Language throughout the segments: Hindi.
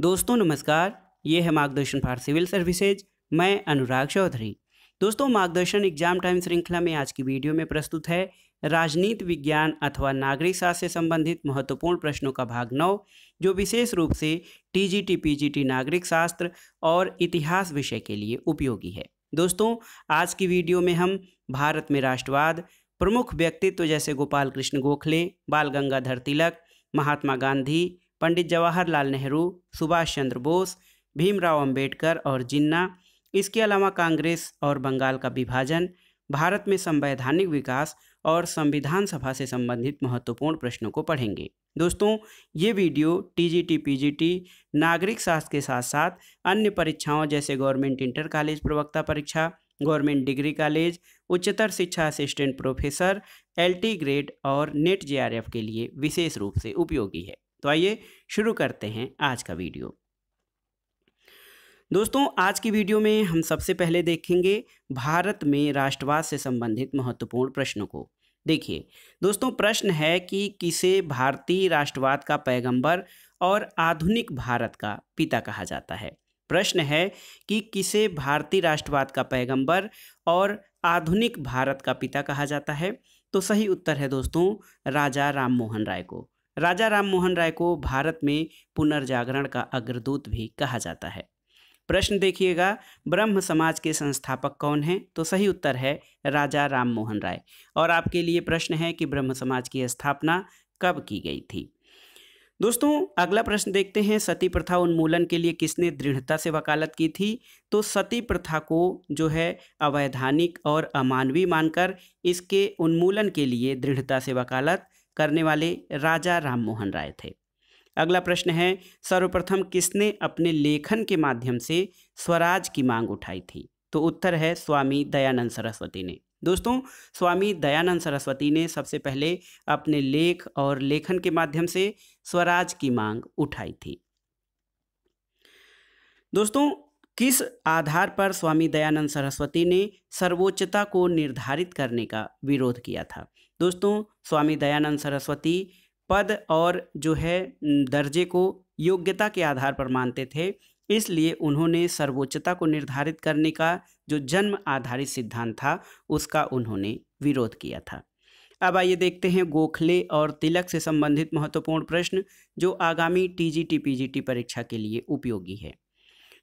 दोस्तों नमस्कार ये है मार्गदर्शन फॉर सिविल सर्विसेज मैं अनुराग चौधरी दोस्तों मार्गदर्शन एग्जाम टाइम श्रृंखला में आज की वीडियो में प्रस्तुत है राजनीति विज्ञान अथवा नागरिक शास्त्र से संबंधित महत्वपूर्ण प्रश्नों का भाग नौ जो विशेष रूप से टीजीटी पीजीटी नागरिक शास्त्र और इतिहास विषय के लिए उपयोगी है दोस्तों आज की वीडियो में हम भारत में राष्ट्रवाद प्रमुख व्यक्तित्व जैसे गोपाल कृष्ण गोखले बाल गंगाधर तिलक महात्मा गांधी पंडित जवाहरलाल नेहरू सुभाष चंद्र बोस भीमराव अंबेडकर और जिन्ना इसके अलावा कांग्रेस और बंगाल का विभाजन भारत में संवैधानिक विकास और संविधान सभा से संबंधित महत्वपूर्ण प्रश्नों को पढ़ेंगे दोस्तों ये video T T G P G T नागरिक शास्त्र के साथ साथ अन्य परीक्षाओं जैसे गवर्नमेंट इंटर कॉलेज प्रवक्ता परीक्षा गवर्नमेंट डिग्री कॉलेज उच्चतर शिक्षा असिस्टेंट प्रोफेसर एलटी ग्रेड और नेट जे के लिए विशेष रूप से उपयोगी है तो आइए शुरू करते हैं आज का वीडियो दोस्तों आज की वीडियो में हम सबसे पहले देखेंगे भारत में राष्ट्रवाद से संबंधित महत्वपूर्ण प्रश्नों को देखिए दोस्तों प्रश्न है कि किसे भारतीय राष्ट्रवाद का पैगंबर और आधुनिक भारत का पिता कहा जाता है प्रश्न है कि किसे भारतीय राष्ट्रवाद का पैगंबर और आधुनिक भारत का पिता कहा जाता है तो सही उत्तर है दोस्तों राजा राममोहन राय को राजा राम मोहन राय को भारत में पुनर्जागरण का अग्रदूत भी कहा जाता है प्रश्न देखिएगा ब्रह्म समाज के संस्थापक कौन हैं तो सही उत्तर है राजा राम मोहन राय और आपके लिए प्रश्न है कि ब्रह्म समाज की स्थापना कब की गई थी दोस्तों अगला प्रश्न देखते हैं सती प्रथा उन्मूलन के लिए किसने दृढ़ता से वकालत की थी तो सती प्रथा को जो है अवैधानिक और अमानवीय मानकर इसके उन्मूलन के लिए दृढ़ता से वकालत करने वाले राजा राममोहन राय थे अगला प्रश्न है सर्वप्रथम किसने अपने लेखन के माध्यम से स्वराज की मांग उठाई थी तो उत्तर है स्वामी दयानंद सरस्वती ने दोस्तों स्वामी दयानंद सरस्वती ने सबसे पहले अपने लेख और लेखन के माध्यम से स्वराज की मांग उठाई थी दोस्तों किस आधार पर स्वामी दयानंद सरस्वती ने सर्वोच्चता को निर्धारित करने का विरोध किया था दोस्तों स्वामी दयानंद सरस्वती पद और जो है दर्जे को योग्यता के आधार पर मानते थे इसलिए उन्होंने सर्वोच्चता को निर्धारित करने का जो जन्म आधारित सिद्धांत था उसका उन्होंने विरोध किया था अब आइए देखते हैं गोखले और तिलक से संबंधित महत्वपूर्ण प्रश्न जो आगामी टीजीटी पीजीटी परीक्षा के लिए उपयोगी है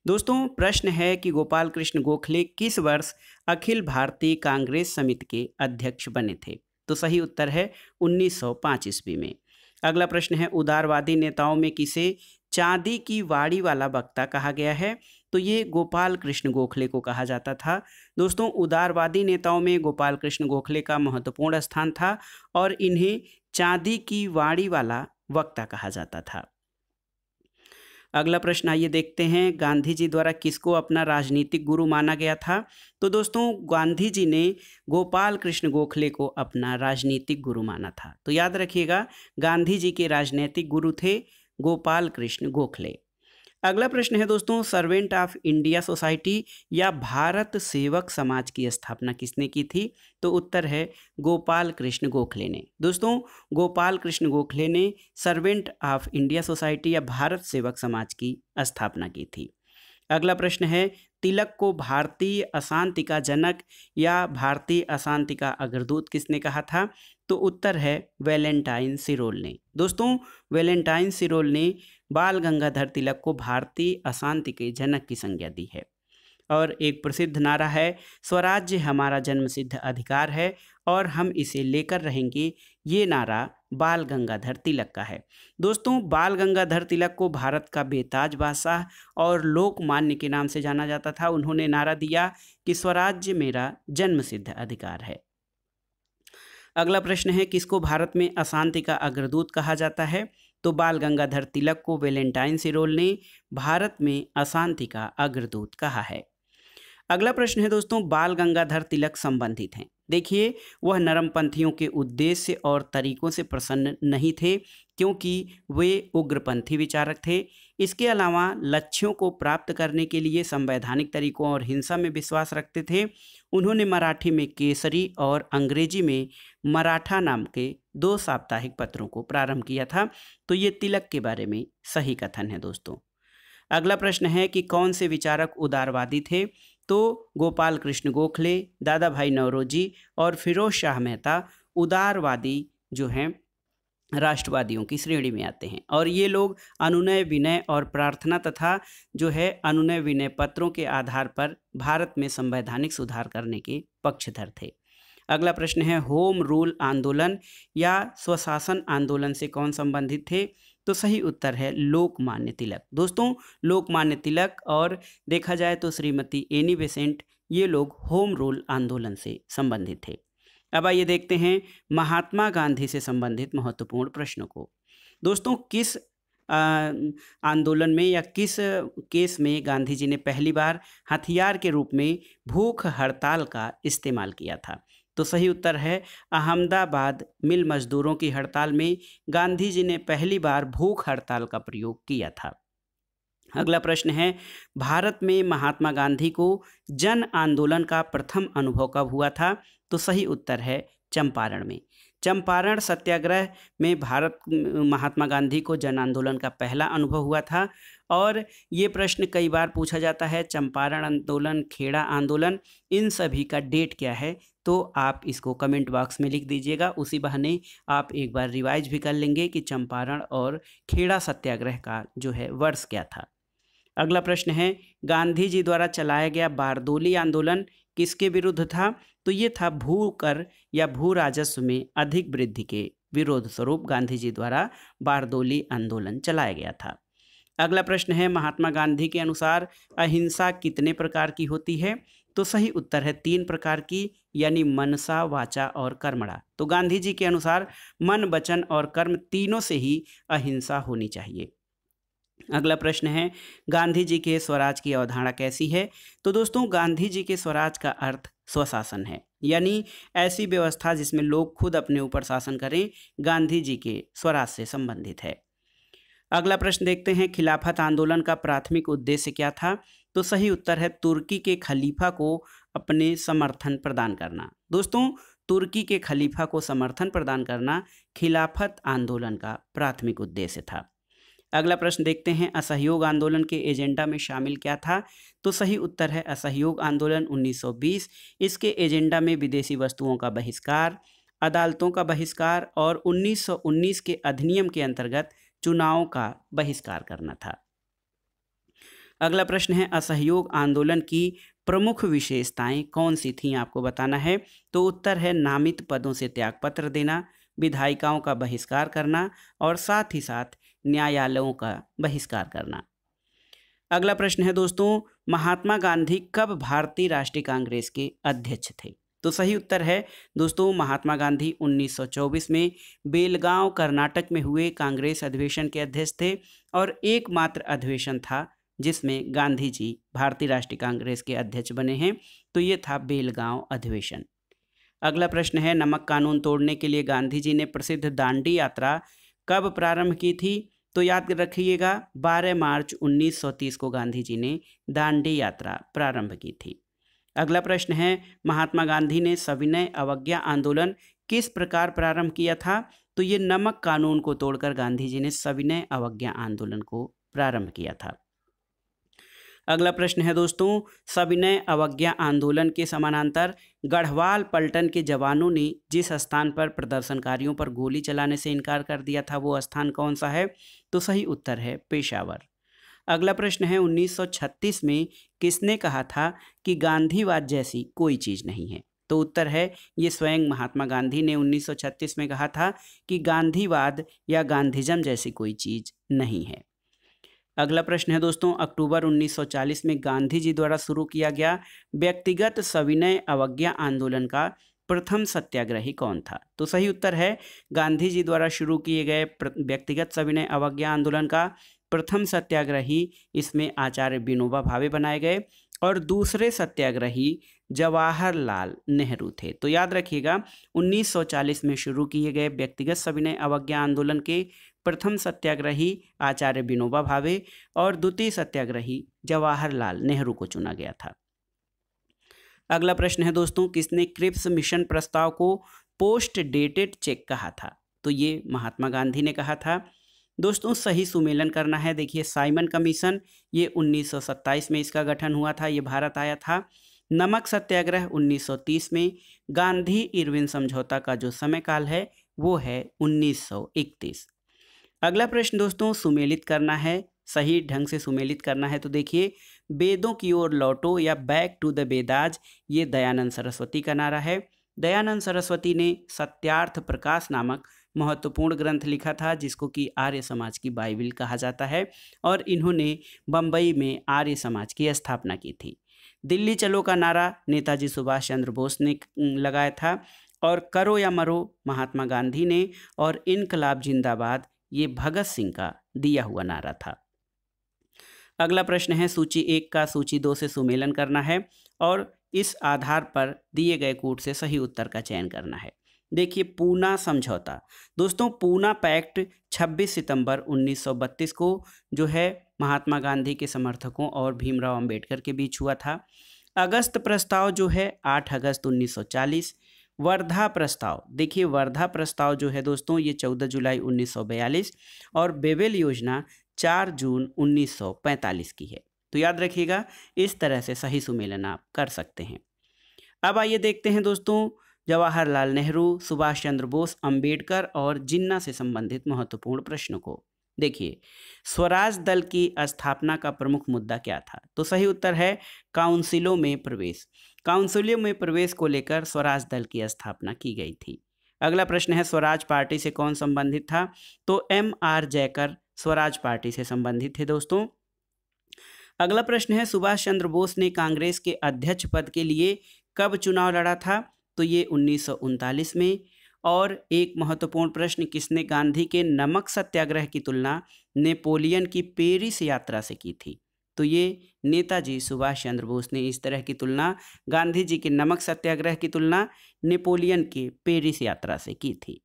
दोस्तों प्रश्न है कि गोपाल कृष्ण गोखले किस वर्ष अखिल भारतीय कांग्रेस समिति के अध्यक्ष बने थे तो सही उत्तर है 1905 ईस्वी में अगला प्रश्न है उदारवादी नेताओं में किसे चांदी की वाड़ी वाला वक्ता कहा गया है तो ये गोपाल कृष्ण गोखले को कहा जाता था दोस्तों उदारवादी नेताओं में गोपाल कृष्ण गोखले का महत्वपूर्ण स्थान था और इन्हें चांदी की वाड़ी वाला वक्ता कहा जाता था अगला प्रश्न आइए देखते हैं गांधी जी द्वारा किसको अपना राजनीतिक गुरु माना गया था तो दोस्तों गांधी जी ने गोपाल कृष्ण गोखले को अपना राजनीतिक गुरु माना था तो याद रखिएगा गांधी जी के राजनीतिक गुरु थे गोपाल कृष्ण गोखले अगला प्रश्न है दोस्तों सर्वेंट ऑफ इंडिया सोसाइटी या भारत सेवक समाज की स्थापना किसने की थी तो उत्तर है गोपाल कृष्ण गोखले ने दोस्तों गोपाल कृष्ण गोखले ने सर्वेंट ऑफ इंडिया सोसाइटी या भारत सेवक समाज की स्थापना की थी अगला प्रश्न है तिलक को भारतीय अशांति का जनक या भारतीय अशांति का अग्रदूत किसने कहा था तो उत्तर है वैलेंटाइन सिरोल ने दोस्तों वैलेंटाइन सिरोल ने बाल गंगाधर तिलक को भारतीय अशांति के जनक की संज्ञा दी है और एक प्रसिद्ध नारा है स्वराज्य हमारा जन्मसिद्ध अधिकार है और हम इसे लेकर रहेंगे ये नारा बाल गंगाधर तिलक का है दोस्तों बाल गंगाधर तिलक को भारत का बेताज बादशाह और लोकमान्य के नाम से जाना जाता था उन्होंने नारा दिया कि स्वराज्य मेरा जन्मसिद्ध अधिकार है अगला प्रश्न है किसको भारत में अशांति का अग्रदूत कहा जाता है तो बाल गंगाधर तिलक को वेलेंटाइन सिरोल ने भारत में अशांति का अग्रदूत कहा है अगला प्रश्न है दोस्तों बाल गंगाधर तिलक संबंधित हैं देखिए वह नरमपंथियों के उद्देश्य और तरीकों से प्रसन्न नहीं थे क्योंकि वे उग्रपंथी विचारक थे इसके अलावा लक्ष्यों को प्राप्त करने के लिए संवैधानिक तरीकों और हिंसा में विश्वास रखते थे उन्होंने मराठी में केसरी और अंग्रेजी में मराठा नाम के दो साप्ताहिक पत्रों को प्रारंभ किया था तो ये तिलक के बारे में सही कथन है दोस्तों अगला प्रश्न है कि कौन से विचारक उदारवादी थे तो गोपाल कृष्ण गोखले दादा भाई नवरोजी और फिरोज शाह मेहता उदारवादी जो हैं राष्ट्रवादियों की श्रेणी में आते हैं और ये लोग अनुनय विनय और प्रार्थना तथा जो है अनुनय विनय पत्रों के आधार पर भारत में संवैधानिक सुधार करने के पक्षधर थे अगला प्रश्न है होम रूल आंदोलन या स्वशासन आंदोलन से कौन संबंधित थे तो सही उत्तर है लोकमान्य तिलक दोस्तों लोकमान्य तिलक और देखा जाए तो श्रीमती एनी बेसेंट ये लोग होम रूल आंदोलन से संबंधित थे अब आइए देखते हैं महात्मा गांधी से संबंधित महत्वपूर्ण प्रश्नों को दोस्तों किस आंदोलन में या किस केस में गांधी जी ने पहली बार हथियार के रूप में भूख हड़ताल का इस्तेमाल किया था तो सही उत्तर है अहमदाबाद मिल मजदूरों की हड़ताल में गांधी जी ने पहली बार भूख हड़ताल का प्रयोग किया था अगला प्रश्न है भारत में महात्मा गांधी को जन आंदोलन का प्रथम अनुभव कब हुआ था तो सही उत्तर है चंपारण में चंपारण सत्याग्रह में भारत महात्मा गांधी को जन आंदोलन का पहला अनुभव हुआ था और ये प्रश्न कई बार पूछा जाता है चंपारण आंदोलन खेड़ा आंदोलन इन सभी का डेट क्या है तो आप इसको कमेंट बॉक्स में लिख दीजिएगा उसी बहाने आप एक बार रिवाइज भी कर लेंगे कि चंपारण और खेड़ा सत्याग्रह का जो है वर्ष क्या था अगला प्रश्न है गांधी जी द्वारा चलाया गया बारदोली आंदोलन किसके विरुद्ध था तो ये था भू कर या भू राजस्व में अधिक वृद्धि के विरोध स्वरूप गांधी जी द्वारा बारदोली आंदोलन चलाया गया था अगला प्रश्न है महात्मा गांधी के अनुसार अहिंसा कितने प्रकार की होती है तो सही उत्तर है तीन प्रकार की यानी मनसा वाचा और कर्मणा तो गांधी जी के अनुसार मन वचन और कर्म तीनों से ही अहिंसा होनी चाहिए अगला प्रश्न है गांधी जी के स्वराज की अवधारणा कैसी है तो दोस्तों गांधी जी के स्वराज का अर्थ स्वशासन है यानी ऐसी व्यवस्था जिसमें लोग खुद अपने ऊपर शासन करें गांधी जी के स्वराज से संबंधित है अगला प्रश्न देखते हैं खिलाफत आंदोलन का प्राथमिक उद्देश्य क्या था तो सही उत्तर है तुर्की के खलीफा को अपने समर्थन प्रदान करना दोस्तों तुर्की के खलीफा को समर्थन प्रदान करना खिलाफत आंदोलन का प्राथमिक उद्देश्य था अगला प्रश्न देखते हैं असहयोग आंदोलन के एजेंडा में शामिल क्या था तो सही उत्तर है असहयोग आंदोलन 1920 इसके एजेंडा में विदेशी वस्तुओं का बहिष्कार अदालतों का बहिष्कार और 1919 के अधिनियम के अंतर्गत चुनाव का बहिष्कार करना था अगला प्रश्न है असहयोग आंदोलन की प्रमुख विशेषताएं कौन सी थीं आपको बताना है तो उत्तर है नामित पदों से त्यागपत्र देना विधायिकाओं का बहिष्कार करना और साथ ही साथ न्यायालयों का बहिष्कार करना अगला प्रश्न है दोस्तों महात्मा गांधी कब भारतीय राष्ट्रीय कांग्रेस के अध्यक्ष थे तो सही उत्तर है दोस्तों महात्मा गांधी 1924 में बेलगांव कर्नाटक में हुए कांग्रेस अधिवेशन के अध्यक्ष थे और एकमात्र अधिवेशन था जिसमें गांधी जी भारतीय राष्ट्रीय कांग्रेस के अध्यक्ष बने हैं तो ये था बेलगांव अधिवेशन अगला प्रश्न है नमक कानून तोड़ने के लिए गांधी जी ने प्रसिद्ध दांडी यात्रा कब प्रारंभ की थी तो याद रखिएगा 12 मार्च 1930 को गांधी जी ने दांडी यात्रा प्रारंभ की थी अगला प्रश्न है महात्मा गांधी ने सविनय अवज्ञा आंदोलन किस प्रकार प्रारंभ किया था तो ये नमक कानून को तोड़कर गांधी जी ने सविनय अवज्ञा आंदोलन को प्रारंभ किया था अगला प्रश्न है दोस्तों सविनय अवज्ञा आंदोलन के समानांतर गढ़वाल पलटन के जवानों ने जिस स्थान पर प्रदर्शनकारियों पर गोली चलाने से इनकार कर दिया था वो स्थान कौन सा है तो सही उत्तर है पेशावर अगला प्रश्न है 1936 में किसने कहा था कि गांधीवाद जैसी कोई चीज़ नहीं है तो उत्तर है ये स्वयं महात्मा गांधी ने 1936 में कहा था कि गांधीवाद या गांधीजम जैसी कोई चीज़ नहीं है अगला प्रश्न है दोस्तों अक्टूबर 1940 में गांधी जी द्वारा शुरू किया गया व्यक्तिगत सविनय अवज्ञा आंदोलन का प्रथम सत्याग्रही कौन था तो सही उत्तर है गांधी जी द्वारा शुरू किए गए व्यक्तिगत सविनय अवज्ञा आंदोलन का प्रथम सत्याग्रही इसमें आचार्य विनोबा भावे बनाए गए और दूसरे सत्याग्रही जवाहरलाल नेहरू थे तो याद रखिएगा 1940 में शुरू किए गए व्यक्तिगत सविनय अवज्ञा आंदोलन के प्रथम सत्याग्रही आचार्य विनोबा भावे और द्वितीय सत्याग्रही जवाहरलाल नेहरू को चुना गया था अगला प्रश्न है दोस्तों किसने क्रिप्स मिशन प्रस्ताव को पोस्ट डेटेड चेक कहा था तो ये महात्मा गांधी ने कहा था दोस्तों सही सुमेलन करना है देखिए साइमन कमीशन ये 1927 में इसका गठन हुआ था ये भारत आया था नमक सत्याग्रह 1930 में गांधी इरविन समझौता का जो समय काल है वो है 1931 अगला प्रश्न दोस्तों सुमेलित करना है सही ढंग से सुमेलित करना है तो देखिए वेदों की ओर लौटो या बैक टू द वेदाज ये दयानंद सरस्वती का नारा है दयानंद सरस्वती ने सत्यार्थ प्रकाश नामक महत्वपूर्ण ग्रंथ लिखा था जिसको कि आर्य समाज की बाइबिल कहा जाता है और इन्होंने बम्बई में आर्य समाज की स्थापना की थी दिल्ली चलो का नारा नेताजी सुभाष चंद्र बोस ने लगाया था और करो या मरो महात्मा गांधी ने और इनकलाब जिंदाबाद ये भगत सिंह का दिया हुआ नारा था अगला प्रश्न है सूची एक का सूची दो से सुमेलन करना है और इस आधार पर दिए गए कूट से सही उत्तर का चयन करना है देखिए पूना समझौता दोस्तों पूना पैक्ट 26 सितंबर 1932 को जो है महात्मा गांधी के समर्थकों और भीमराव अंबेडकर के बीच हुआ था अगस्त प्रस्ताव जो है 8 अगस्त 1940 वर्धा प्रस्ताव देखिए वर्धा प्रस्ताव जो है दोस्तों ये 14 जुलाई 1942 और बेवेल योजना 4 जून 1945 की है तो याद रखिएगा इस तरह से सही सुमेलन आप कर सकते हैं अब आइए देखते हैं दोस्तों जवाहरलाल नेहरू सुभाष चंद्र बोस अंबेडकर और जिन्ना से संबंधित महत्वपूर्ण प्रश्नों को देखिए स्वराज दल की स्थापना का प्रमुख मुद्दा क्या था तो सही उत्तर है काउंसिलों में प्रवेश काउंसिलों में प्रवेश को लेकर स्वराज दल की स्थापना की गई थी अगला प्रश्न है स्वराज पार्टी से कौन संबंधित था तो M R Jayakar Swaraj party से संबंधित थे दोस्तों अगला प्रश्न है सुभाष चंद्र बोस ने कांग्रेस के अध्यक्ष पद के लिए कब चुनाव लड़ा था तो ये उन्नीस में और एक महत्वपूर्ण प्रश्न किसने गांधी के नमक सत्याग्रह की तुलना नेपोलियन की पेरिस यात्रा से की थी तो ये नेताजी सुभाष चंद्र बोस ने इस तरह की तुलना गांधी जी के नमक सत्याग्रह की तुलना नेपोलियन की पेरिस यात्रा से की थी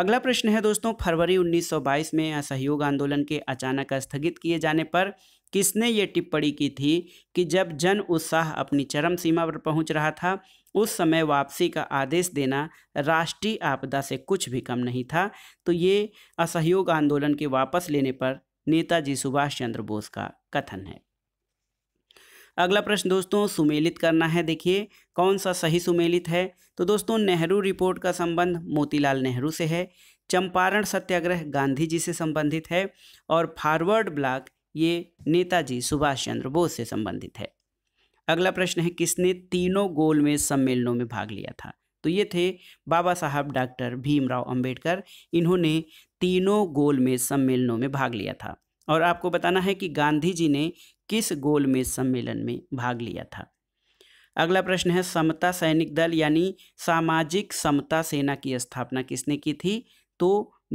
अगला प्रश्न है दोस्तों फरवरी 1922 में असहयोग आंदोलन के अचानक स्थगित किए जाने पर किसने ये टिप्पणी की थी कि जब जन उत्साह अपनी चरम सीमा पर पहुंच रहा था उस समय वापसी का आदेश देना राष्ट्रीय आपदा से कुछ भी कम नहीं था तो ये असहयोग आंदोलन के वापस लेने पर नेताजी सुभाष चंद्र बोस का कथन है अगला प्रश्न दोस्तों सुमेलित करना है देखिए कौन सा सही सुमेलित है तो दोस्तों नेहरू रिपोर्ट का संबंध मोतीलाल नेहरू से है चंपारण सत्याग्रह गांधी जी से संबंधित है और फॉरवर्ड ब्लॉक ये नेताजी सुभाष चंद्र बोस से संबंधित है अगला प्रश्न है किसने तीनों गोलमेज सम्मेलनों में भाग लिया था तो ये थे बाबा साहब डॉक्टर भीमराव अंबेडकर इन्होंने तीनों गोलमेज सम्मेलनों में भाग लिया था और आपको बताना है कि गांधी जी ने किस गोलमेज सम्मेलन में भाग लिया था अगला प्रश्न है समता सैनिक दल यानी सामाजिक समता सेना की स्थापना किसने की थी तो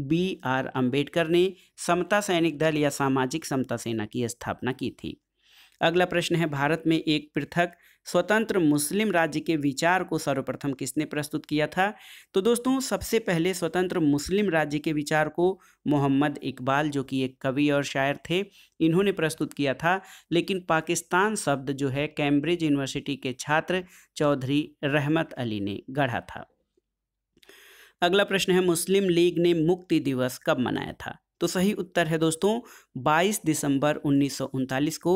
बी आर अंबेडकर ने समता सैनिक दल या सामाजिक समता सेना की स्थापना की थी अगला प्रश्न है भारत में एक पृथक स्वतंत्र मुस्लिम राज्य के विचार को सर्वप्रथम किसने प्रस्तुत किया था तो दोस्तों सबसे पहले स्वतंत्र मुस्लिम राज्य के विचार को मोहम्मद इकबाल जो कि एक कवि और शायर थे इन्होंने प्रस्तुत किया था लेकिन पाकिस्तान शब्द जो है कैम्ब्रिज यूनिवर्सिटी के छात्र चौधरी रहमत अली ने गढ़ा था अगला प्रश्न है मुस्लिम लीग ने मुक्ति दिवस कब मनाया था तो सही उत्तर है दोस्तों 22 दिसंबर उन्नीस को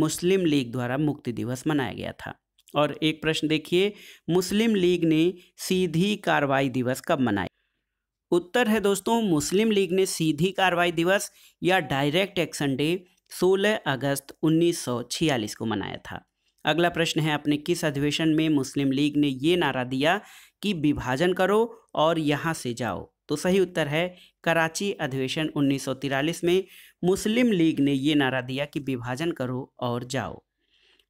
मुस्लिम लीग द्वारा मुक्ति दिवस मनाया गया था और एक प्रश्न देखिए मुस्लिम लीग ने सीधी कार्रवाई दिवस कब मनाया उत्तर है दोस्तों मुस्लिम लीग ने सीधी कार्रवाई दिवस या डायरेक्ट एक्शन डे 16 अगस्त 1946 को मनाया था अगला प्रश्न है अपने किस अधिवेशन में मुस्लिम लीग ने ये नारा दिया कि विभाजन करो और यहाँ से जाओ तो सही उत्तर है कराची अधिवेशन 1943 में मुस्लिम लीग ने ये नारा दिया कि विभाजन करो और जाओ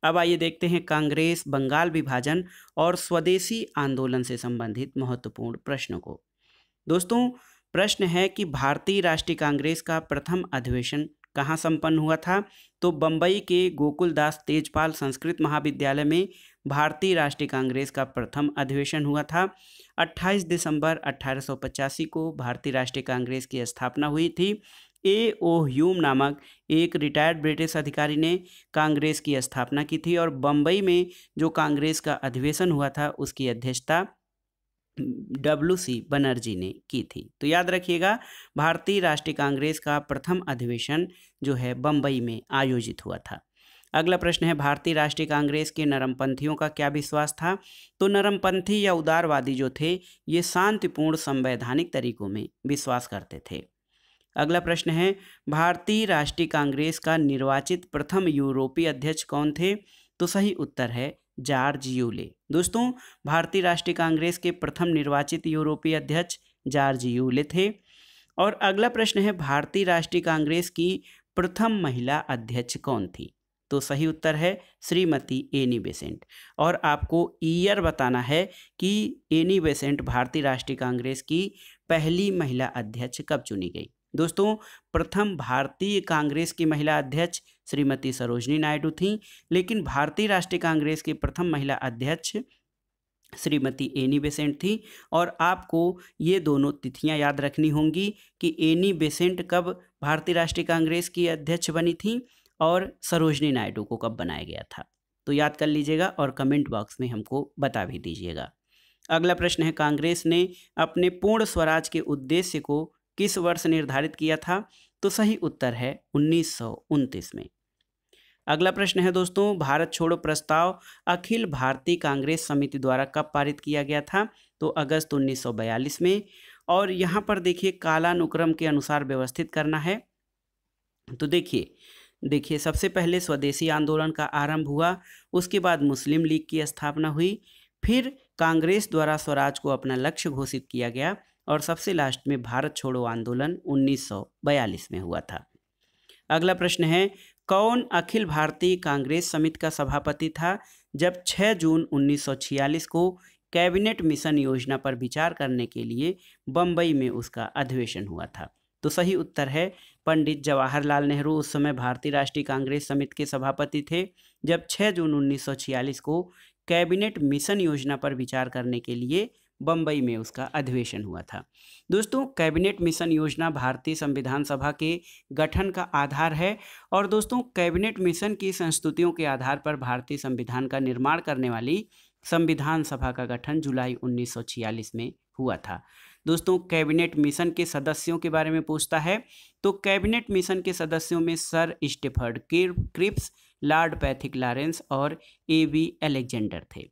अब आइए देखते हैं कांग्रेस बंगाल विभाजन और स्वदेशी आंदोलन से संबंधित महत्वपूर्ण प्रश्न को दोस्तों प्रश्न है कि भारतीय राष्ट्रीय कांग्रेस का प्रथम अधिवेशन कहाँ संपन्न हुआ था तो बम्बई के गोकुलदास तेजपाल संस्कृत महाविद्यालय में भारतीय राष्ट्रीय कांग्रेस का प्रथम अधिवेशन हुआ था 28 दिसंबर अट्ठारह को भारतीय राष्ट्रीय कांग्रेस की स्थापना हुई थी ए ओ ह्यूम नामक एक रिटायर्ड ब्रिटिश अधिकारी ने कांग्रेस की स्थापना की थी और बम्बई में जो कांग्रेस का अधिवेशन हुआ था उसकी अध्यक्षता डब्ल्यू सी बनर्जी ने की थी तो याद रखिएगा भारतीय राष्ट्रीय कांग्रेस का प्रथम अधिवेशन जो है बम्बई में आयोजित हुआ था अगला प्रश्न है भारतीय राष्ट्रीय कांग्रेस के नरमपंथियों का क्या विश्वास था तो नरमपंथी या उदारवादी जो थे ये शांतिपूर्ण संवैधानिक तरीकों में विश्वास करते थे अगला प्रश्न है भारतीय राष्ट्रीय कांग्रेस का निर्वाचित प्रथम यूरोपीय अध्यक्ष कौन थे तो सही उत्तर है जॉर्ज यूले दोस्तों भारतीय राष्ट्रीय कांग्रेस के प्रथम निर्वाचित यूरोपीय अध्यक्ष जॉर्ज यूले थे और अगला प्रश्न है भारतीय राष्ट्रीय कांग्रेस की प्रथम महिला अध्यक्ष कौन थी तो सही उत्तर है श्रीमती एनी बेसेंट और आपको ईयर बताना है कि एनी बेसेंट भारतीय राष्ट्रीय कांग्रेस की पहली महिला अध्यक्ष कब चुनी गई दोस्तों प्रथम भारतीय कांग्रेस की महिला अध्यक्ष श्रीमती सरोजनी नायडू थीं लेकिन भारतीय राष्ट्रीय कांग्रेस की प्रथम महिला अध्यक्ष श्रीमती एनी बेसेंट थी और आपको ये दोनों तिथियां याद रखनी होंगी कि एनी बेसेंट कब भारतीय राष्ट्रीय कांग्रेस की अध्यक्ष बनी थी और सरोजनी नायडू को कब बनाया गया था तो याद कर लीजिएगा और कमेंट बॉक्स में हमको बता भी दीजिएगा अगला प्रश्न है कांग्रेस ने अपने पूर्ण स्वराज के उद्देश्य को किस वर्ष निर्धारित किया था तो सही उत्तर है उन्नीस में अगला प्रश्न है दोस्तों भारत छोड़ो प्रस्ताव अखिल भारतीय कांग्रेस समिति द्वारा कब पारित किया गया था तो अगस्त 1942 में और यहाँ पर देखिए कालानुक्रम के अनुसार व्यवस्थित करना है तो देखिए देखिए सबसे पहले स्वदेशी आंदोलन का आरंभ हुआ उसके बाद मुस्लिम लीग की स्थापना हुई फिर कांग्रेस द्वारा स्वराज को अपना लक्ष्य घोषित किया गया और सबसे लास्ट में भारत छोड़ो आंदोलन 1942 में हुआ था अगला प्रश्न है कौन अखिल भारतीय कांग्रेस समिति का सभापति था जब 6 जून 1946 को कैबिनेट मिशन योजना पर विचार करने के लिए बम्बई में उसका अधिवेशन हुआ था तो सही उत्तर है पंडित जवाहरलाल नेहरू उस समय भारतीय राष्ट्रीय कांग्रेस समिति के सभापति थे जब 6 जून 1946 को कैबिनेट मिशन योजना पर विचार करने के लिए बम्बई में उसका अधिवेशन हुआ था दोस्तों कैबिनेट मिशन योजना भारतीय संविधान सभा के गठन का आधार है और दोस्तों कैबिनेट मिशन की संस्तुतियों के आधार पर भारतीय संविधान का निर्माण करने वाली संविधान सभा का गठन जुलाई 1946 में हुआ था दोस्तों कैबिनेट मिशन के सदस्यों के बारे में पूछता है तो कैबिनेट मिशन के सदस्यों में sir Stafford Cripps lord Pethick Lawrence और ए वी एलेक्जेंडर थे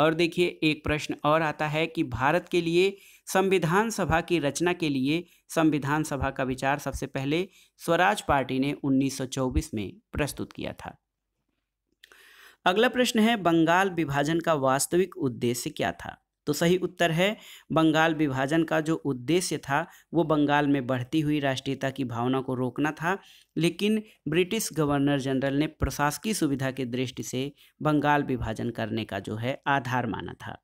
और देखिए एक प्रश्न और आता है कि भारत के लिए संविधान सभा की रचना के लिए संविधान सभा का विचार सबसे पहले स्वराज पार्टी ने 1924 में प्रस्तुत किया था अगला प्रश्न है बंगाल विभाजन का वास्तविक उद्देश्य क्या था तो सही उत्तर है बंगाल विभाजन का जो उद्देश्य था वो बंगाल में बढ़ती हुई राष्ट्रीयता की भावना को रोकना था लेकिन ब्रिटिश गवर्नर जनरल ने प्रशासकीय सुविधा की दृष्टि से बंगाल विभाजन करने का जो है आधार माना था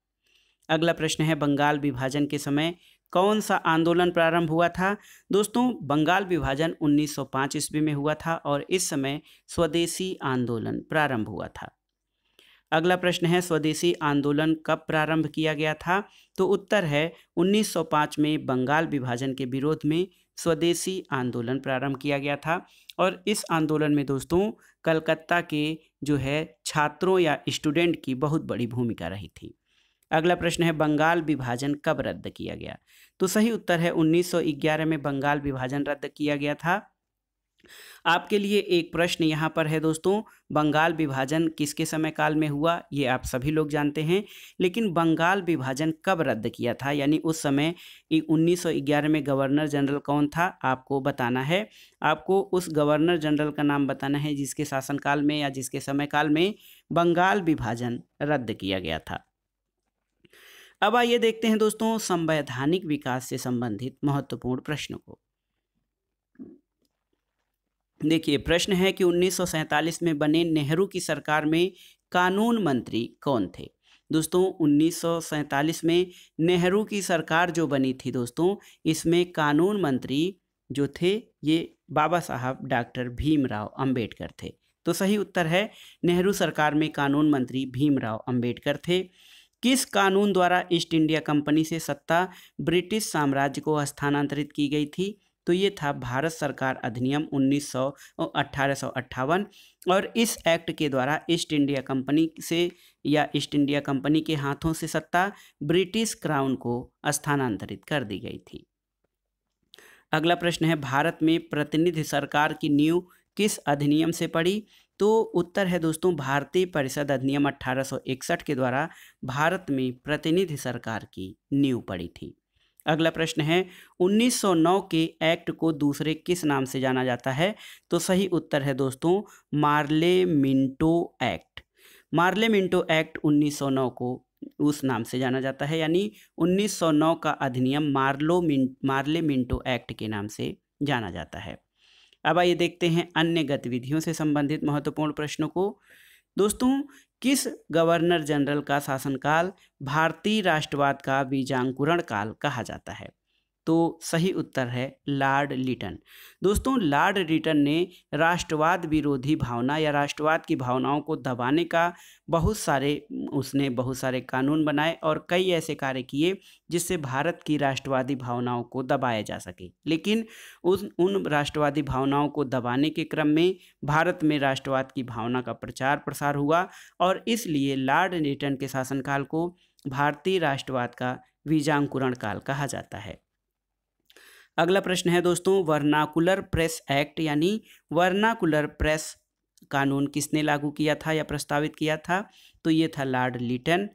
अगला प्रश्न है बंगाल विभाजन के समय कौन सा आंदोलन प्रारंभ हुआ था दोस्तों बंगाल विभाजन 1905 ईस्वी में हुआ था और इस समय स्वदेशी आंदोलन प्रारंभ हुआ था अगला प्रश्न है स्वदेशी आंदोलन कब प्रारंभ किया गया था तो उत्तर है 1905 में बंगाल विभाजन के विरोध में स्वदेशी आंदोलन प्रारंभ किया गया था और इस आंदोलन में दोस्तों कलकत्ता के जो है छात्रों या स्टूडेंट की बहुत बड़ी भूमिका रही थी अगला प्रश्न है बंगाल विभाजन कब रद्द किया गया तो सही उत्तर है 1911 में बंगाल विभाजन रद्द किया गया था आपके लिए एक प्रश्न यहाँ पर है दोस्तों बंगाल विभाजन किसके समय काल में हुआ ये आप सभी लोग जानते हैं लेकिन बंगाल विभाजन कब रद्द किया था यानी उस समय 1911 में गवर्नर जनरल कौन था आपको बताना है आपको उस गवर्नर जनरल का नाम बताना है जिसके शासनकाल में या जिसके समय काल में बंगाल विभाजन रद्द किया गया था अब आइए देखते हैं दोस्तों संवैधानिक विकास से संबंधित महत्वपूर्ण प्रश्नों को देखिए प्रश्न है कि 1947 में बने नेहरू की सरकार में कानून मंत्री कौन थे दोस्तों 1947 में नेहरू की सरकार जो बनी थी दोस्तों इसमें कानून मंत्री जो थे ये बाबा साहब डॉक्टर भीमराव अंबेडकर थे तो सही उत्तर है नेहरू सरकार में कानून मंत्री भीमराव अंबेडकर थे किस कानून द्वारा ईस्ट इंडिया कंपनी से सत्ता ब्रिटिश साम्राज्य को स्थानांतरित की गई थी तो ये था भारत सरकार अधिनियम उन्नीस सौ और इस एक्ट के द्वारा ईस्ट इंडिया कंपनी से या ईस्ट इंडिया कंपनी के हाथों से सत्ता ब्रिटिश क्राउन को स्थानांतरित कर दी गई थी अगला प्रश्न है भारत में प्रतिनिधि सरकार की नींव किस अधिनियम से पड़ी तो उत्तर है दोस्तों भारतीय परिषद अधिनियम 1861 के द्वारा भारत में प्रतिनिधि सरकार की नींव पड़ी थी अगला प्रश्न है 1909 के एक्ट को दूसरे किस नाम से जाना जाता है तो सही उत्तर है दोस्तों Morley Minto act Morley Minto act 1909 को उस नाम से जाना जाता है यानी 1909 का अधिनियम मार्लो मिन मार्ले मिंटो एक्ट के नाम से जाना जाता है अब आइए देखते हैं अन्य गतिविधियों से संबंधित महत्वपूर्ण प्रश्नों को दोस्तों किस गवर्नर जनरल का शासनकाल भारतीय राष्ट्रवाद का बीजांकुरण काल कहा जाता है तो सही उत्तर है लॉर्ड लिटन दोस्तों लॉर्ड लिटन ने राष्ट्रवाद विरोधी भावना या राष्ट्रवाद की भावनाओं को दबाने का बहुत सारे उसने बहुत सारे कानून बनाए और कई ऐसे कार्य किए जिससे भारत की राष्ट्रवादी भावनाओं को दबाया जा सके लेकिन उस उन राष्ट्रवादी भावनाओं को दबाने के क्रम में भारत में राष्ट्रवाद की भावना का प्रचार प्रसार हुआ और इसलिए लॉर्ड लिटन के शासनकाल को भारतीय राष्ट्रवाद का बीजांकुरण काल कहा जाता है अगला प्रश्न है दोस्तों वर्नाकुलर प्रेस एक्ट यानी वर्नाकुलर प्रेस कानून किसने लागू किया था या प्रस्तावित किया था तो ये था लॉर्ड लिटन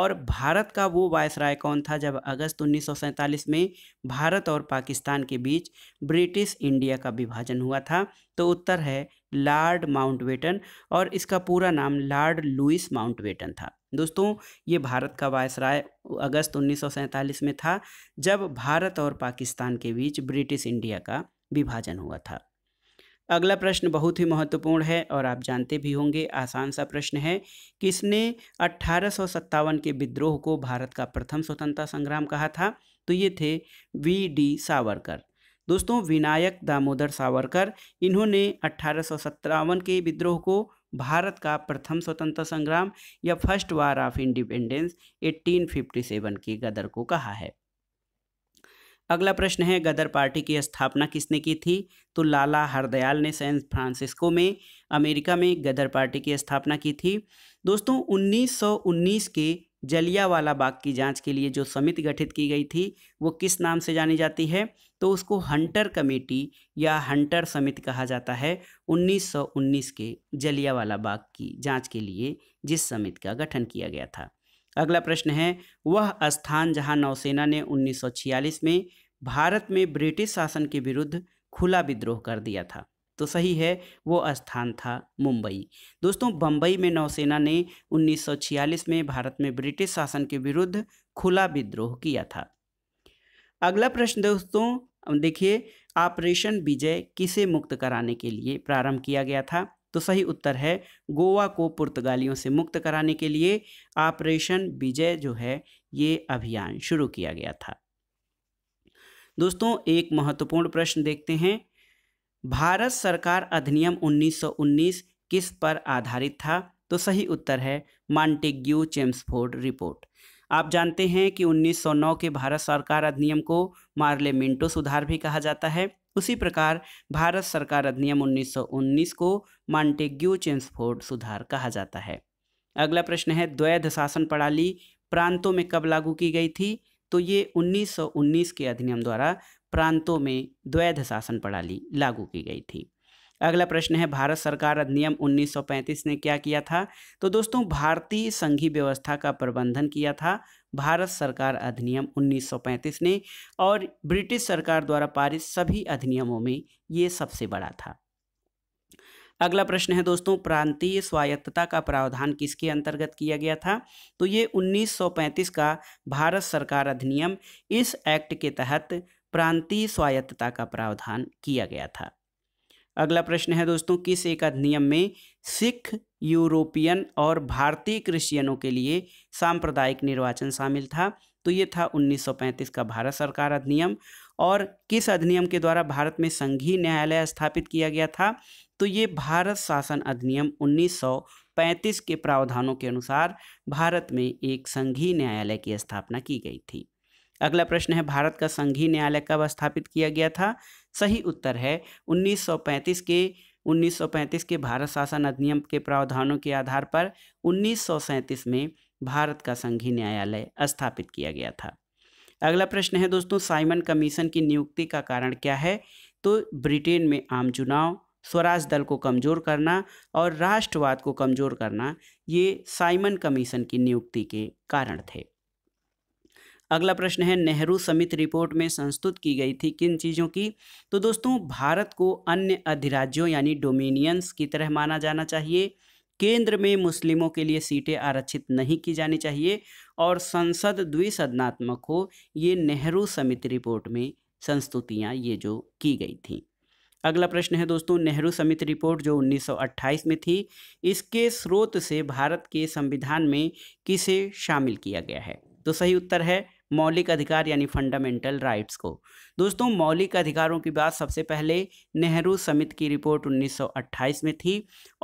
और भारत का वो वायस राय कौन था जब अगस्त उन्नीस में भारत और पाकिस्तान के बीच ब्रिटिश इंडिया का विभाजन हुआ था तो उत्तर है लॉर्ड माउंटबेटन और इसका पूरा नाम लॉर्ड लुइस माउंटबेटन था दोस्तों ये भारत का वायसराय अगस्त उन्नीस में था जब भारत और पाकिस्तान के बीच ब्रिटिश इंडिया का विभाजन हुआ था अगला प्रश्न बहुत ही महत्वपूर्ण है और आप जानते भी होंगे आसान सा प्रश्न है किसने अट्ठारह के विद्रोह को भारत का प्रथम स्वतंत्रता संग्राम कहा था तो ये थे वी डी सावरकर दोस्तों विनायक दामोदर सावरकर इन्होंने अट्ठारह के विद्रोह को भारत का प्रथम स्वतंत्रता संग्राम या फर्स्ट वार ऑफ इंडिपेंडेंस 1857 की गदर को कहा है अगला प्रश्न है गदर पार्टी की स्थापना किसने की थी तो लाला हरदयाल ने सैन फ्रांसिस्को में अमेरिका में गदर पार्टी की स्थापना की थी दोस्तों 1919 के जलियावाला बाग की जांच के लिए जो समिति गठित की गई थी वो किस नाम से जानी जाती है तो उसको हंटर कमेटी या हंटर समिति कहा जाता है 1919 के जलियावाला बाग की जांच के लिए जिस समिति का गठन किया गया था अगला प्रश्न है वह स्थान जहां नौसेना ने 1946 में भारत में ब्रिटिश शासन के विरुद्ध खुला विद्रोह कर दिया था तो सही है वो स्थान था मुंबई दोस्तों बम्बई में नौसेना ने 1946 में भारत में ब्रिटिश शासन के विरुद्ध खुला विद्रोह किया था अगला प्रश्न दोस्तों देखिए ऑपरेशन विजय किसे मुक्त कराने के लिए प्रारंभ किया गया था तो सही उत्तर है गोवा को पुर्तगालियों से मुक्त कराने के लिए ऑपरेशन विजय जो है ये अभियान शुरू किया गया था दोस्तों एक महत्वपूर्ण प्रश्न देखते हैं भारत सरकार अधिनियम 1919 किस पर आधारित था तो सही उत्तर है मॉन्टेग्यू चेम्सफोर्ड रिपोर्ट आप जानते हैं कि 1909 के भारत सरकार अधिनियम को मार्ले मिंटो सुधार भी कहा जाता है उसी प्रकार भारत सरकार अधिनियम 1919 को मॉन्टेग्यू चेम्सफोर्ड सुधार कहा जाता है अगला प्रश्न है द्वैध शासन प्रणाली प्रांतों में कब लागू की गई थी तो ये 1919 के अधिनियम द्वारा प्रांतों में द्वैध शासन प्रणाली लागू की गई थी अगला प्रश्न है भारत सरकार अधिनियम 1935 ने क्या किया था तो दोस्तों भारतीय संघीय व्यवस्था का प्रबंधन किया था भारत सरकार अधिनियम 1935 ने और ब्रिटिश सरकार द्वारा पारित सभी अधिनियमों में ये सबसे बड़ा था अगला प्रश्न है दोस्तों प्रांतीय स्वायत्तता का प्रावधान किसके अंतर्गत किया गया था तो ये 1935 का भारत सरकार अधिनियम इस एक्ट के तहत प्रांतीय स्वायत्तता का प्रावधान किया गया था अगला प्रश्न है दोस्तों किस एक अधिनियम में सिख यूरोपियन और भारतीय क्रिश्चियनों के लिए सांप्रदायिक निर्वाचन शामिल था तो ये था 1935 का भारत सरकार अधिनियम और किस अधिनियम के द्वारा भारत में संघीय न्यायालय स्थापित किया गया था तो ये भारत शासन अधिनियम 1935 के प्रावधानों के अनुसार भारत में एक संघीय न्यायालय की स्थापना की गई थी अगला प्रश्न है भारत का संघीय न्यायालय कब स्थापित किया गया था सही उत्तर है 1935 के 1935 के भारत शासन अधिनियम के प्रावधानों के आधार पर उन्नीस में भारत का संघीय न्यायालय स्थापित किया गया था अगला प्रश्न है दोस्तों साइमन कमीशन की नियुक्ति का कारण क्या है तो ब्रिटेन में आम चुनाव स्वराज दल को कमज़ोर करना और राष्ट्रवाद को कमज़ोर करना ये साइमन कमीशन की नियुक्ति के कारण थे अगला प्रश्न है नेहरू समिति रिपोर्ट में संस्तुत की गई थी किन चीज़ों की तो दोस्तों भारत को अन्य अधिराज्यों यानी डोमिनियंस की तरह माना जाना चाहिए केंद्र में मुस्लिमों के लिए सीटें आरक्षित नहीं की जानी चाहिए और संसद द्विसदनात्मक हो ये नेहरू समिति रिपोर्ट में संस्तुतियाँ ये जो की गई थी अगला प्रश्न है दोस्तों नेहरू समिति रिपोर्ट जो 1928 में थी इसके स्रोत से भारत के संविधान में किसे शामिल किया गया है तो सही उत्तर है मौलिक अधिकार यानी फंडामेंटल राइट्स को दोस्तों मौलिक अधिकारों की बात सबसे पहले नेहरू समिति की रिपोर्ट 1928 में थी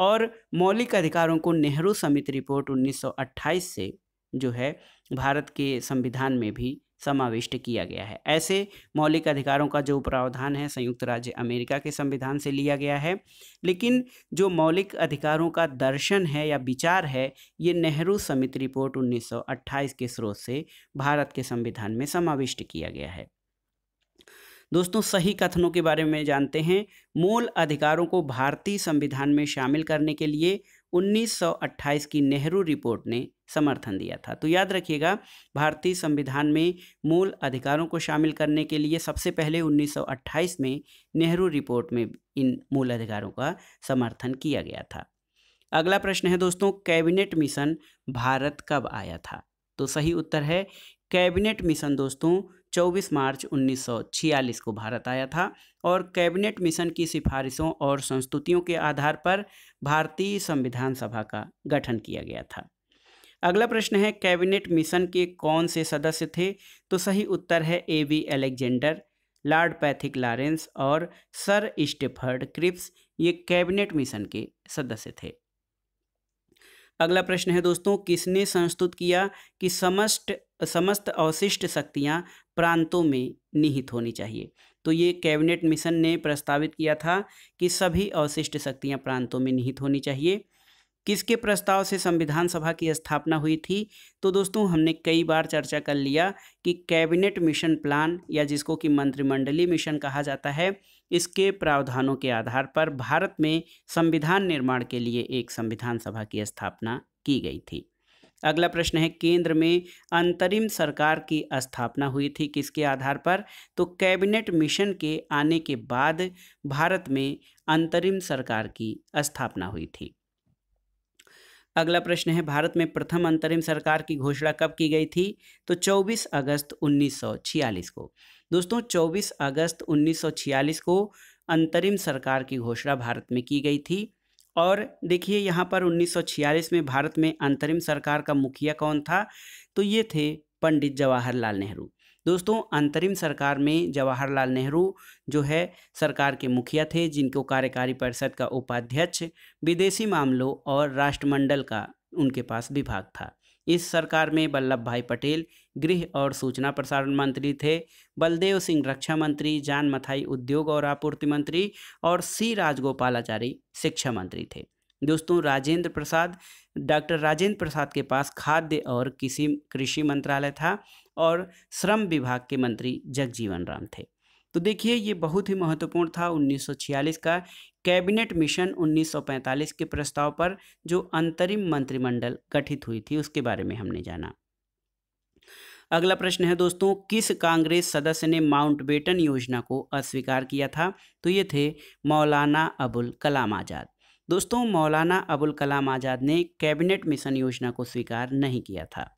और मौलिक अधिकारों को नेहरू समिति रिपोर्ट 1928 से जो है भारत के संविधान में भी समाविष्ट किया गया है ऐसे मौलिक अधिकारों का जो प्रावधान है संयुक्त राज्य अमेरिका के संविधान से लिया गया है लेकिन जो मौलिक अधिकारों का दर्शन है या विचार है ये नेहरू समिति रिपोर्ट 1928 के स्रोत से भारत के संविधान में समाविष्ट किया गया है दोस्तों सही कथनों के बारे में जानते हैं मूल अधिकारों को भारतीय संविधान में शामिल करने के लिए 1928 की नेहरू रिपोर्ट ने समर्थन दिया था तो याद रखिएगा भारतीय संविधान में मूल अधिकारों को शामिल करने के लिए सबसे पहले 1928 में नेहरू रिपोर्ट में इन मूल अधिकारों का समर्थन किया गया था अगला प्रश्न है दोस्तों कैबिनेट मिशन भारत कब आया था तो सही उत्तर है कैबिनेट मिशन दोस्तों 24 मार्च 1946 को भारत आया था और कैबिनेट मिशन की सिफारिशों और संस्तुतियों के आधार पर भारतीय संविधान सभा का गठन किया गया था अगला प्रश्न है कैबिनेट मिशन के कौन से सदस्य थे तो सही उत्तर है A V Alexander Lord Pethick Lawrence और सर स्टेफर्ड क्रिप्स ये कैबिनेट मिशन के सदस्य थे अगला प्रश्न है दोस्तों किसने संस्तुत किया कि समस्त समस्त अवशिष्ट शक्तियाँ प्रांतों में निहित होनी चाहिए तो ये कैबिनेट मिशन ने प्रस्तावित किया था कि सभी अवशिष्ट शक्तियाँ प्रांतों में निहित होनी चाहिए किसके प्रस्ताव से संविधान सभा की स्थापना हुई थी तो दोस्तों हमने कई बार चर्चा कर लिया कि कैबिनेट मिशन प्लान या जिसको कि मंत्रिमंडलीय मिशन कहा जाता है इसके प्रावधानों के आधार पर भारत में संविधान निर्माण के लिए एक संविधान सभा की स्थापना की गई थी अगला प्रश्न है केंद्र में अंतरिम सरकार की स्थापना हुई थी किसके आधार पर तो कैबिनेट मिशन के आने के बाद भारत में अंतरिम सरकार की स्थापना हुई थी अगला प्रश्न है भारत में प्रथम अंतरिम सरकार की घोषणा कब की गई थी तो 24 अगस्त 1946 को दोस्तों 24 अगस्त 1946 को अंतरिम सरकार की घोषणा भारत में की गई थी और देखिए यहाँ पर 1946 में भारत में अंतरिम सरकार का मुखिया कौन था तो ये थे पंडित जवाहरलाल नेहरू दोस्तों अंतरिम सरकार में जवाहरलाल नेहरू जो है सरकार के मुखिया थे जिनको कार्यकारी परिषद का उपाध्यक्ष विदेशी मामलों और राष्ट्रमंडल का उनके पास विभाग था इस सरकार में वल्लभ भाई पटेल गृह और सूचना प्रसारण मंत्री थे बलदेव सिंह रक्षा मंत्री जान मथाई उद्योग और आपूर्ति मंत्री और सी राजगोपालाचारी शिक्षा मंत्री थे दोस्तों राजेंद्र प्रसाद डॉक्टर राजेंद्र प्रसाद के पास खाद्य और किसी कृषि मंत्रालय था और श्रम विभाग के मंत्री जगजीवन राम थे तो देखिए ये बहुत ही महत्वपूर्ण था 1946 का कैबिनेट मिशन 1945 के प्रस्ताव पर जो अंतरिम मंत्रिमंडल गठित हुई थी उसके बारे में हमने जाना अगला प्रश्न है दोस्तों किस कांग्रेस सदस्य ने माउंट बेटन योजना को अस्वीकार किया था तो ये थे मौलाना अबुल कलाम आज़ाद दोस्तों मौलाना अबुल कलाम आज़ाद ने कैबिनेट मिशन योजना को स्वीकार नहीं किया था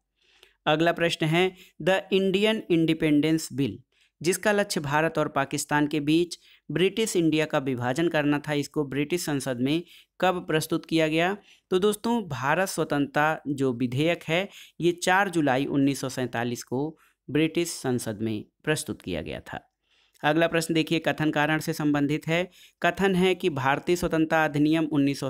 अगला प्रश्न है द इंडियन इंडिपेंडेंस बिल जिसका लक्ष्य भारत और पाकिस्तान के बीच ब्रिटिश इंडिया का विभाजन करना था इसको ब्रिटिश संसद में कब प्रस्तुत किया गया तो दोस्तों भारत स्वतंत्रता जो विधेयक है ये 4 जुलाई उन्नीस को ब्रिटिश संसद में प्रस्तुत किया गया था अगला प्रश्न देखिए कथन कारण से संबंधित है कथन है कि भारतीय स्वतंत्रता अधिनियम उन्नीस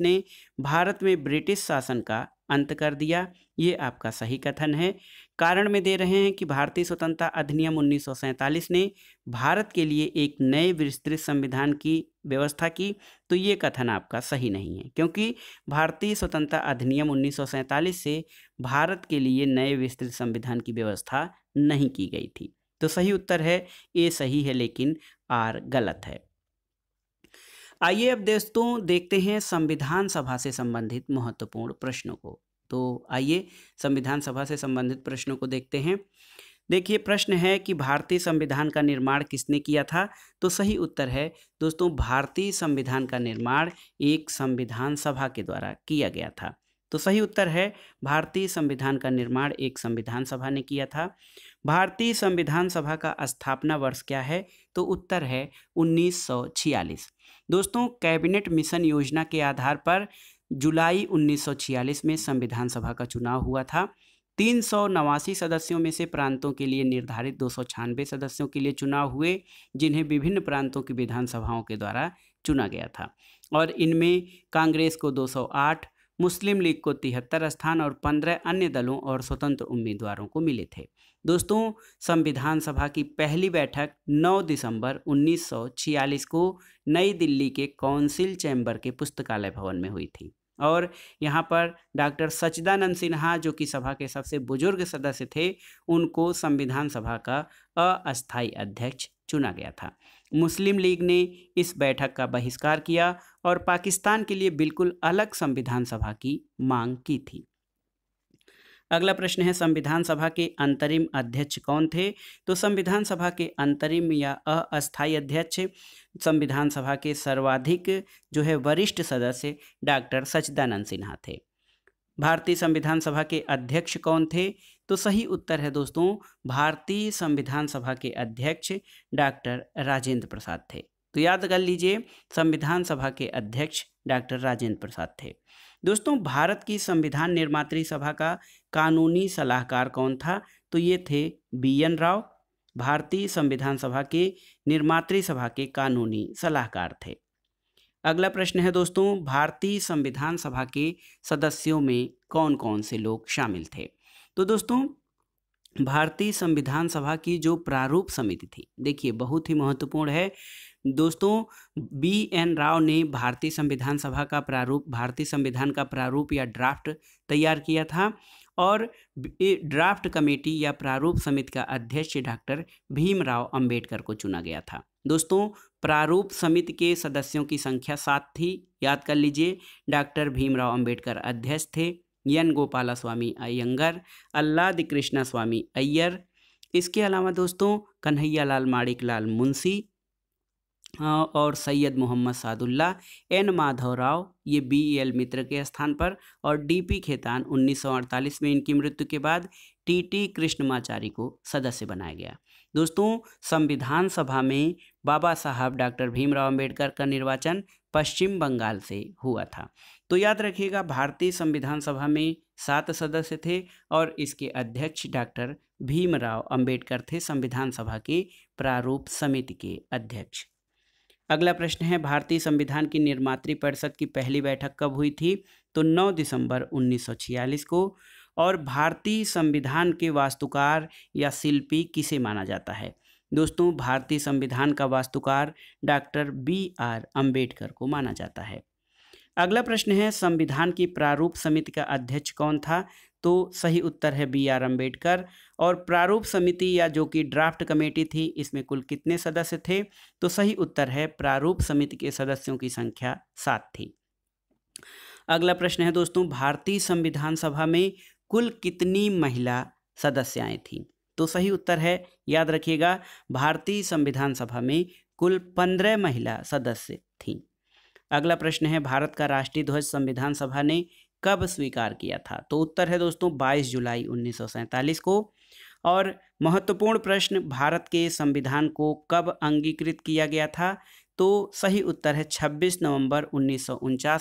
ने भारत में ब्रिटिश शासन का अंत कर दिया ये आपका सही कथन है कारण में दे रहे हैं कि भारतीय स्वतंत्रता अधिनियम उन्नीस ने भारत के लिए एक नए विस्तृत संविधान की व्यवस्था की तो ये कथन आपका सही नहीं है क्योंकि भारतीय स्वतंत्रता अधिनियम उन्नीस से भारत के लिए नए विस्तृत संविधान की व्यवस्था नहीं की गई थी तो सही उत्तर है ए सही है लेकिन आर गलत है आइए अब दोस्तों देखते हैं संविधान सभा से संबंधित महत्वपूर्ण प्रश्नों को तो आइए संविधान सभा से संबंधित प्रश्नों को देखते हैं देखिए प्रश्न है कि भारतीय संविधान का निर्माण किसने किया था तो सही उत्तर है दोस्तों भारतीय संविधान का निर्माण एक संविधान सभा के द्वारा किया गया था तो सही उत्तर है भारतीय संविधान का निर्माण एक संविधान सभा ने किया था भारतीय संविधान सभा का स्थापना वर्ष क्या है तो उत्तर है 1946 दोस्तों कैबिनेट मिशन योजना के आधार पर जुलाई 1946 में संविधान सभा का चुनाव हुआ था तीन सौ नवासी सदस्यों में से प्रांतों के लिए निर्धारित दो सौ सदस्यों के लिए चुनाव हुए जिन्हें विभिन्न प्रांतों की विधानसभाओं के द्वारा चुना गया था और इनमें कांग्रेस को 208, मुस्लिम लीग को तिहत्तर स्थान और पंद्रह अन्य दलों और स्वतंत्र उम्मीदवारों को मिले थे दोस्तों संविधान सभा की पहली बैठक 9 दिसंबर 1946 को नई दिल्ली के काउंसिल चैम्बर के पुस्तकालय भवन में हुई थी और यहाँ पर डॉक्टर सचिदानंद सिन्हा जो कि सभा के सबसे बुजुर्ग सदस्य थे उनको संविधान सभा का अस्थायी अध्यक्ष चुना गया था मुस्लिम लीग ने इस बैठक का बहिष्कार किया और पाकिस्तान के लिए बिल्कुल अलग संविधान सभा की मांग की थी अगला प्रश्न है संविधान सभा के अंतरिम अध्यक्ष कौन थे तो संविधान सभा के अंतरिम या अस्थायी अध्यक्ष संविधान सभा के सर्वाधिक जो है वरिष्ठ सदस्य डॉक्टर सचिदानंद सिन्हा थे भारतीय संविधान सभा के अध्यक्ष कौन थे तो सही उत्तर है दोस्तों भारतीय संविधान सभा के अध्यक्ष डॉक्टर राजेंद्र प्रसाद थे तो याद कर लीजिए संविधान सभा के अध्यक्ष डॉक्टर राजेंद्र प्रसाद थे दोस्तों भारत की संविधान निर्मात्री सभा का कानूनी सलाहकार कौन था तो ये थे बी एन राव भारतीय संविधान सभा के निर्मात्री सभा के कानूनी सलाहकार थे अगला प्रश्न है दोस्तों भारतीय संविधान सभा के सदस्यों में कौन कौन से लोग शामिल थे तो दोस्तों भारतीय संविधान सभा की जो प्रारूप समिति थी देखिए बहुत ही महत्वपूर्ण है दोस्तों बी एन राव ने भारतीय संविधान सभा का प्रारूप भारतीय संविधान का प्रारूप या ड्राफ्ट तैयार किया था और ड्राफ्ट कमेटी या प्रारूप समिति का अध्यक्ष डॉक्टर भीमराव अंबेडकर को चुना गया था दोस्तों प्रारूप समिति के सदस्यों की संख्या सात थी याद कर लीजिए डॉक्टर भीमराव अंबेडकर अध्यक्ष थे एन गोपाला स्वामी अयंगर अल्लाद कृष्णा स्वामी अय्यर इसके अलावा दोस्तों कन्हैया लाल माणिक लाल मुंशी और सैयद मोहम्मद सादुल्ला एन माधवराव ये बी एल e मित्र के स्थान पर और डी पी खेतान 1948 में इनकी मृत्यु के बाद टी टी कृष्णमाचारी को सदस्य बनाया गया दोस्तों संविधान सभा में बाबा साहब डॉक्टर भीमराव अंबेडकर का निर्वाचन पश्चिम बंगाल से हुआ था तो याद रखिएगा भारतीय संविधान सभा में सात सदस्य थे और इसके अध्यक्ष डॉक्टर भीमराव अंबेडकर थे संविधान सभा के प्रारूप समिति के अध्यक्ष अगला प्रश्न है भारतीय संविधान की निर्मात्री परिषद की पहली बैठक कब हुई थी तो 9 दिसंबर 1946 को और भारतीय संविधान के वास्तुकार या शिल्पी किसे माना जाता है दोस्तों भारतीय संविधान का वास्तुकार डॉक्टर बी आर अम्बेडकर को माना जाता है अगला प्रश्न है संविधान की प्रारूप समिति का अध्यक्ष कौन था तो सही उत्तर है बी आर अम्बेडकर और प्रारूप समिति या जो कि ड्राफ्ट कमेटी थी इसमें कुल कितने सदस्य थे तो सही उत्तर है प्रारूप समिति के सदस्यों की संख्या सात थी अगला प्रश्न है दोस्तों भारतीय संविधान सभा में कुल कितनी महिला सदस्याएं थीं तो सही उत्तर है याद रखिएगा भारतीय संविधान सभा में कुल पंद्रह महिला सदस्य थीं अगला प्रश्न है भारत का राष्ट्रीय ध्वज संविधान सभा ने कब स्वीकार किया था तो उत्तर है दोस्तों 22 जुलाई उन्नीस को और महत्वपूर्ण प्रश्न भारत के संविधान को कब अंगीकृत किया गया था तो सही उत्तर है 26 नवंबर उन्नीस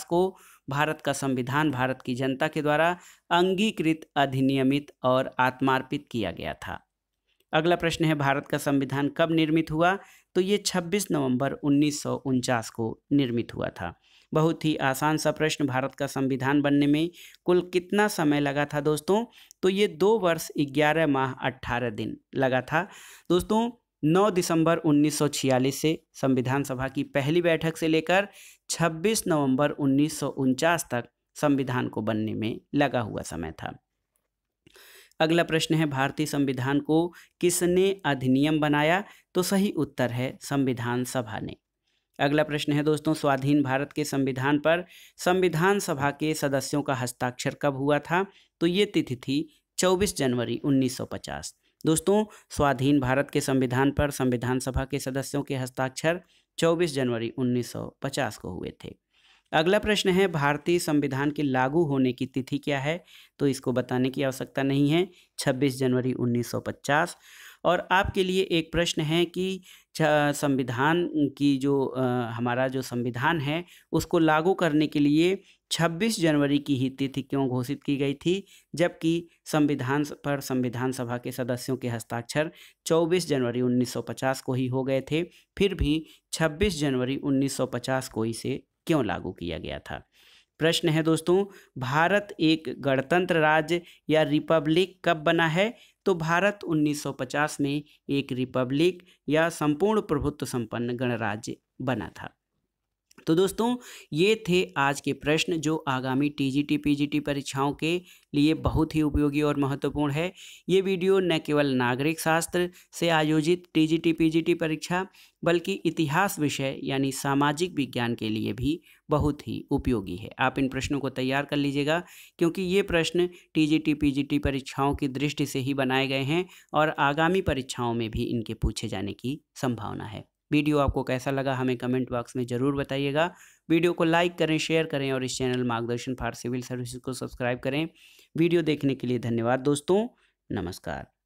को भारत का संविधान भारत की जनता के द्वारा अंगीकृत अधिनियमित और आत्मार्पित किया गया था अगला प्रश्न है भारत का संविधान कब निर्मित हुआ तो ये 26 नवंबर उन्नीस को निर्मित हुआ था बहुत ही आसान सा प्रश्न भारत का संविधान बनने में कुल कितना समय लगा था दोस्तों तो ये दो वर्ष ग्यारह माह अट्ठारह दिन लगा था दोस्तों 9 दिसंबर 1946 से संविधान सभा की पहली बैठक से लेकर 26 नवंबर उन्नीस तक संविधान को बनने में लगा हुआ समय था अगला प्रश्न है भारतीय संविधान को किसने अधिनियम बनाया तो सही उत्तर है संविधान सभा ने अगला प्रश्न है दोस्तों स्वाधीन भारत के संविधान पर संविधान सभा के सदस्यों का हस्ताक्षर कब हुआ था तो ये तिथि थी 24 जनवरी 1950 दोस्तों स्वाधीन भारत के संविधान पर संविधान सभा के सदस्यों के हस्ताक्षर 24 जनवरी 1950 को हुए थे अगला प्रश्न है भारतीय संविधान के लागू होने की तिथि क्या है तो इसको बताने की आवश्यकता नहीं है छब्बीस जनवरी पचास और आपके लिए एक प्रश्न है कि संविधान की जो हमारा जो संविधान है उसको लागू करने के लिए 26 जनवरी की ही तिथि क्यों घोषित की गई थी जबकि संविधान पर संविधान सभा के सदस्यों के हस्ताक्षर 24 जनवरी 1950 को ही हो गए थे फिर भी 26 जनवरी 1950 को इसे क्यों लागू किया गया था प्रश्न है दोस्तों भारत एक गणतंत्र राज्य या रिपब्लिक कब बना है तो भारत 1950 में एक रिपब्लिक या संपूर्ण प्रभुत्व संपन्न गणराज्य बना था तो दोस्तों ये थे आज के प्रश्न जो आगामी टीजीटी पीजीटी परीक्षाओं के लिए बहुत ही उपयोगी और महत्वपूर्ण है ये वीडियो न केवल नागरिक शास्त्र से आयोजित टीजीटी पीजीटी परीक्षा बल्कि इतिहास विषय यानी सामाजिक विज्ञान के लिए भी बहुत ही उपयोगी है आप इन प्रश्नों को तैयार कर लीजिएगा क्योंकि ये प्रश्न टीजीटी पीजीटी परीक्षाओं की दृष्टि से ही बनाए गए हैं और आगामी परीक्षाओं में भी इनके पूछे जाने की संभावना है वीडियो आपको कैसा लगा हमें कमेंट बॉक्स में ज़रूर बताइएगा वीडियो को लाइक करें शेयर करें और इस channel Margdarshan for civil services को सब्सक्राइब करें वीडियो देखने के लिए धन्यवाद दोस्तों नमस्कार